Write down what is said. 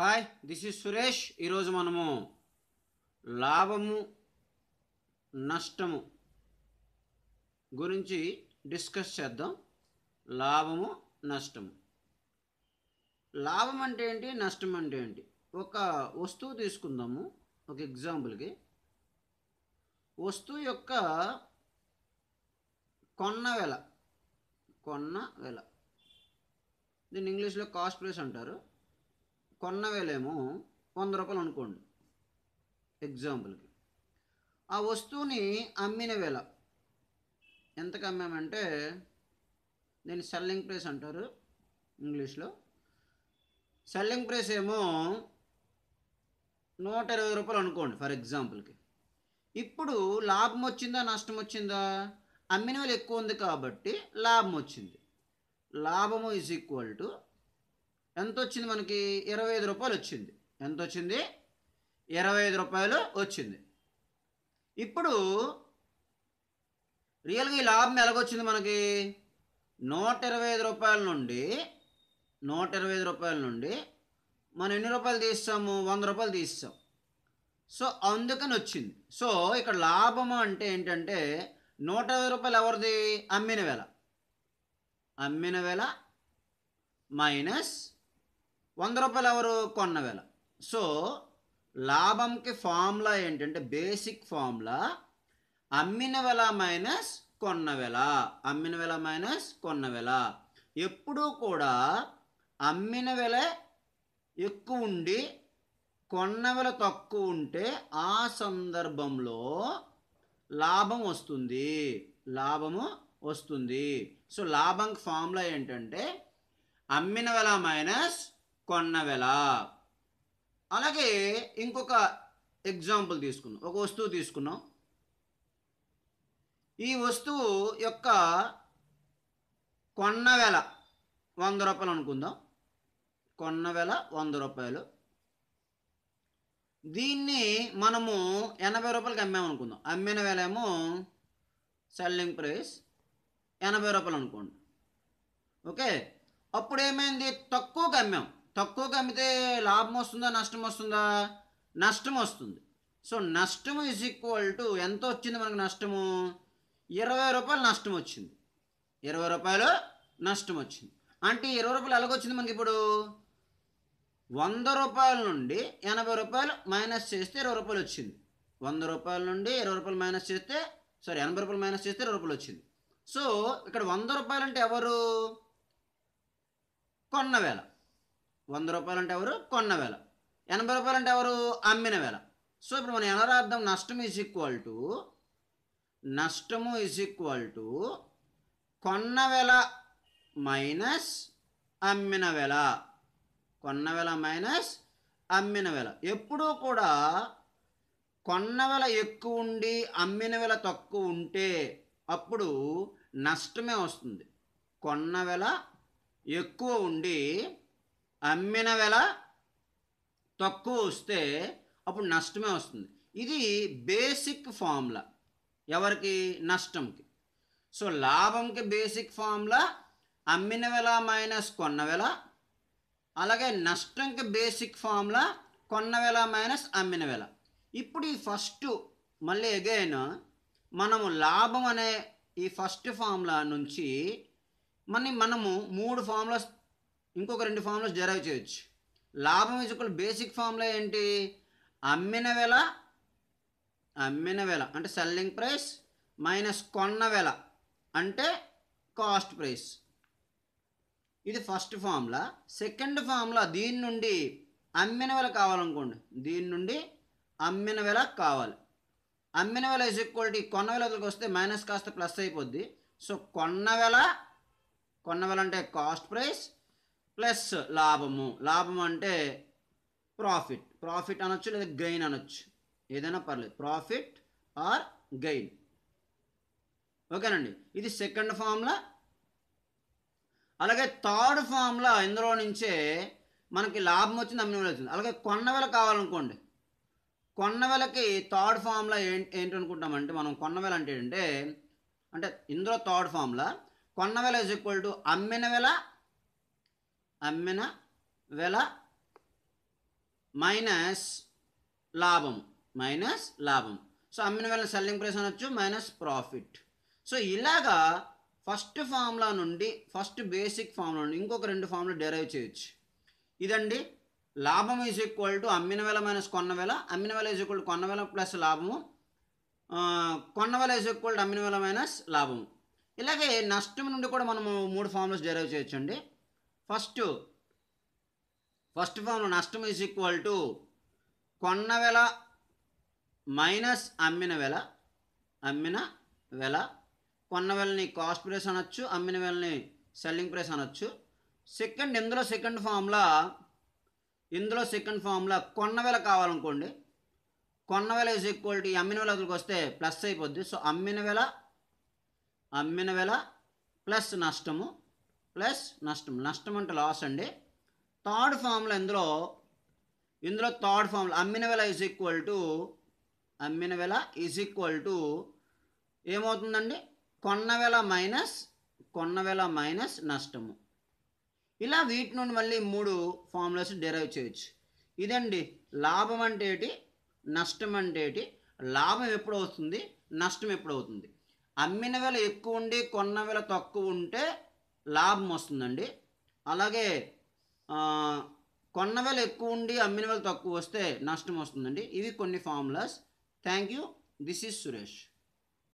hi this is Suresh ఈరోజు మనము లాభము నష్టము గురించి డిస్కస్ చేద్దాం లాభము నష్టము లాభం అంటే ఏంటి నష్టం అంటే ఏంటి ఒక వస్తువు తీసుకుందాము ఒక ఎగ్జాంపుల్కి వస్తువు యొక్క కొన్న వెల కొన్న వెల దీన్ని ఇంగ్లీష్లో కాస్ట్ ప్లేస్ అంటారు కొన్న వేలేమో వంద రూపాయలు అనుకోండి ఎగ్జాంపుల్కి ఆ వస్తువుని అమ్మిన వేళ ఎంతకు అమ్మామంటే దీన్ని సెల్లింగ్ ప్రైస్ అంటారు ఇంగ్లీష్లో సెల్లింగ్ ప్రైస్ ఏమో నూట ఇరవై రూపాయలు అనుకోండి ఫర్ ఎగ్జాంపుల్కి ఇప్పుడు లాభం వచ్చిందా నష్టం వచ్చిందా అమ్మిన వాళ్ళు ఎక్కువ ఉంది కాబట్టి లాభం వచ్చింది లాభము ఈజ్ ఈక్వల్ టు ఎంత వచ్చింది మనకి ఇరవై ఐదు రూపాయలు వచ్చింది ఎంత వచ్చింది ఇరవై ఐదు రూపాయలు వచ్చింది ఇప్పుడు రియల్గా ఈ లాభం ఎలాగొచ్చింది మనకి నూట ఇరవై ఐదు రూపాయల నుండి నూట ఇరవై ఐదు రూపాయల నుండి మనం ఎన్ని రూపాయలు తీస్తాము వంద రూపాయలు తీస్తాం సో అందుకని వచ్చింది సో ఇక్కడ లాభము అంటే ఏంటంటే నూట ఇరవై రూపాయలు ఎవరిది అమ్మిన వేళ అమ్మిన వేళ మైనస్ వంద రూపాయలు ఎవరు కొన్న వేళ సో లాభంకి ఫార్ములా ఏంటంటే బేసిక్ ఫార్ములా అమ్మిన వెల మైనస్ కొన్న వెల అమ్మిన వెల మైనస్ కొన్న వెల ఎప్పుడూ కూడా అమ్మిన వెల ఎక్కువ ఉండి కొన్న వెల తక్కువ ఉంటే ఆ సందర్భంలో లాభం వస్తుంది లాభము వస్తుంది సో లాభంకి ఫార్ములా ఏంటంటే అమ్మిన వెల మైనస్ కొన్నవెల అలాగే ఇంకొక ఎగ్జాంపుల్ తీసుకున్నాం ఒక వస్తువు తీసుకున్నాం ఈ వస్తువు యొక్క కొన్నవేల వంద రూపాయలు అనుకుందాం కొన్న వెల వంద రూపాయలు దీన్ని మనము ఎనభై రూపాయలకి అమ్మామనుకుందాం అమ్మిన ఏమో సెల్లింగ్ ప్రైస్ ఎనభై రూపాయలు అనుకోండి ఓకే అప్పుడు ఏమైంది తక్కువకి అమ్మాం తక్కువగా అమ్మితే లాభం వస్తుందా నష్టం వస్తుందా నష్టం వస్తుంది సో నష్టం ఇస్ ఈక్వల్ టు ఎంత వచ్చింది మనకు నష్టము ఇరవై రూపాయలు నష్టం వచ్చింది ఇరవై రూపాయలు నష్టం వచ్చింది అంటే ఇరవై రూపాయలు ఎలాగొచ్చింది మనకి ఇప్పుడు వంద రూపాయల నుండి ఎనభై రూపాయలు మైనస్ చేస్తే ఇరవై రూపాయలు వచ్చింది వంద రూపాయల నుండి ఇరవై రూపాయలు మైనస్ చేస్తే సారీ ఎనభై రూపాయలు మైనస్ చేస్తే ఇరవై రూపాయలు వచ్చింది సో ఇక్కడ వంద రూపాయలు అంటే ఎవరు కొన్న వేళ వంద రూపాయలు అంటే ఎవరు కొన్న వేల ఎనభై రూపాయలు అంటే ఎవరు అమ్మిన వేల సో ఇప్పుడు మన అనరార్థం నష్టం ఈజ్ ఈక్వల్ టు నష్టము ఈజ్ ఈక్వల్ టు కొన్న వెల మైనస్ అమ్మిన వెల కొన్న వెల మైనస్ అమ్మిన వెల ఎప్పుడూ కూడా కొన్న వెల ఎక్కువ ఉండి అమ్మిన వెల తక్కువ ఉంటే అప్పుడు నష్టమే వస్తుంది కొన్న వెల ఎక్కువ ఉండి అమ్మిన వెల తక్కువ వస్తే అప్పుడు నష్టమే వస్తుంది ఇది బేసిక్ ఫార్ములా ఎవరికి నష్టంకి సో లాభంకి బేసిక్ ఫార్ములా అమ్మిన వెల మైనస్ కొన్న వెల అలాగే నష్టంకి బేసిక్ ఫార్ములా కొన్న వెల మైనస్ అమ్మిన వెల ఇప్పుడు ఈ ఫస్ట్ మళ్ళీ అగైన్ మనము లాభం అనే ఈ ఫస్ట్ ఫార్ములా నుంచి మన మనము మూడు ఫార్ములాస్ ఇంకొక రెండు ఫామ్లో జరైవ్ చేయొచ్చు లాభం ఇజుకల్ బేసిక్ ఫామ్లో ఏంటి అమ్మిన వెల అమ్మిన వెల అంటే సెల్లింగ్ ప్రైస్ మైనస్ కొన్న వెల అంటే కాస్ట్ ప్రైస్ ఇది ఫస్ట్ ఫార్ములా సెకండ్ ఫార్ములా దీని నుండి అమ్మిన వెల కావాలనుకోండి దీని నుండి అమ్మిన వెల కావాలి అమ్మిన వెల ఇస్ ఈక్వాలిటీ కొన్న వెలకి వస్తే మైనస్ కాస్త ప్లస్ అయిపోద్ది సో కొన్న వెల కొన్న వెల అంటే కాస్ట్ ప్రైస్ ప్లస్ లాభము లాభం అంటే ప్రాఫిట్ ప్రాఫిట్ అనొచ్చు లేదా గెయిన్ అనొచ్చు ఏదైనా పర్లేదు ప్రాఫిట్ ఆర్ గెయిన్ ఓకేనండి ఇది సెకండ్ ఫామ్లా అలాగే థర్డ్ ఫామ్లా ఇందులో నుంచే మనకి లాభం వచ్చింది అమ్మిన వేళ వచ్చింది అలాగే కొన్నవేళ కావాలనుకోండి కొన్నవేళకి థర్డ్ ఫామ్లా ఏంటి అనుకుంటామంటే మనం కొన్నవేళ అంటే ఏంటంటే అంటే ఇందులో థర్డ్ ఫామ్లా కొన్నవేళ ఈజ్ ఈక్వల్ టు అమ్మిన వేళ అమ్మిన వెల మైనస్ లాభం మైనస్ లాభం సో అమ్మిన వెల సెల్లింగ్ ప్రైస్ అనొచ్చు మైనస్ ప్రాఫిట్ సో ఇలాగా ఫస్ట్ ఫార్ములా నుండి ఫస్ట్ బేసిక్ ఫార్ములా నుండి ఇంకొక రెండు ఫామ్లు డెరైవ్ చేయొచ్చు ఇదండి లాభం ఈజ్ ఈక్వల్ టు అమ్మిన వెల మైనస్ కొన్న వెల అమ్మిన వెల ఈజ్ ఈక్వల్ కొన్న వెల ప్లస్ లాభము కొన్న వెల ఈజ్ ఈక్వల్ అమ్మిన వెల మైనస్ లాభము ఇలాగే నష్టం నుండి కూడా మనము మూడు ఫార్ములాస్ డెరైవ్ చేయొచ్చండి ఫస్ట్ ఫస్ట్ ఫామ్ నష్టం ఈజ్ ఈక్వల్ టు కొన్న వెల మైనస్ అమ్మిన వెల అమ్మిన వెల కొన్న వెలని కాస్ట్ ప్రైస్ అనొచ్చు అమ్మిన వెలని సెల్లింగ్ ప్రైస్ అనొచ్చు సెకండ్ ఇందులో సెకండ్ ఫామ్లా ఇందులో సెకండ్ ఫామ్లా కొన్న వెల కావాలనుకోండి కొన్న వెల ఈజ్ ఈక్వల్ టు అమ్మిన వెల దగ్గరికి వస్తే ప్లస్ అయిపోద్ది సో అమ్మిన వెల అమ్మిన వెల ప్లస్ నష్టము ప్లస్ నష్టం నష్టం అంటే లాస్ అండి థర్డ్ ఫామ్లో ఇందులో ఇందులో థర్డ్ ఫామ్లో అమ్మిన వెల ఈజ్ ఈక్వల్ టు అమ్మిన వెల ఈజ్ ఈక్వల్ టు ఏమవుతుందండి కొన్న వెల మైనస్ కొన్న వెల మైనస్ నష్టము ఇలా వీటి నుండి మళ్ళీ మూడు ఫార్ములాస్ డెరైవ్ చేయొచ్చు ఇదండి లాభం అంటే ఏంటి నష్టం అంటే ఏంటి లాభం ఎప్పుడు అవుతుంది నష్టం ఎప్పుడు అవుతుంది అమ్మిన వెల ఎక్కువ ఉండి కొన్న వెల తక్కువ ఉంటే లాభం వస్తుందండి అలాగే కొన్నవేలు ఎక్కువ ఉండి అమ్మిన వేలు తక్కువ వస్తే నష్టం వస్తుందండి ఇవి కొన్ని formulas thank you this is Suresh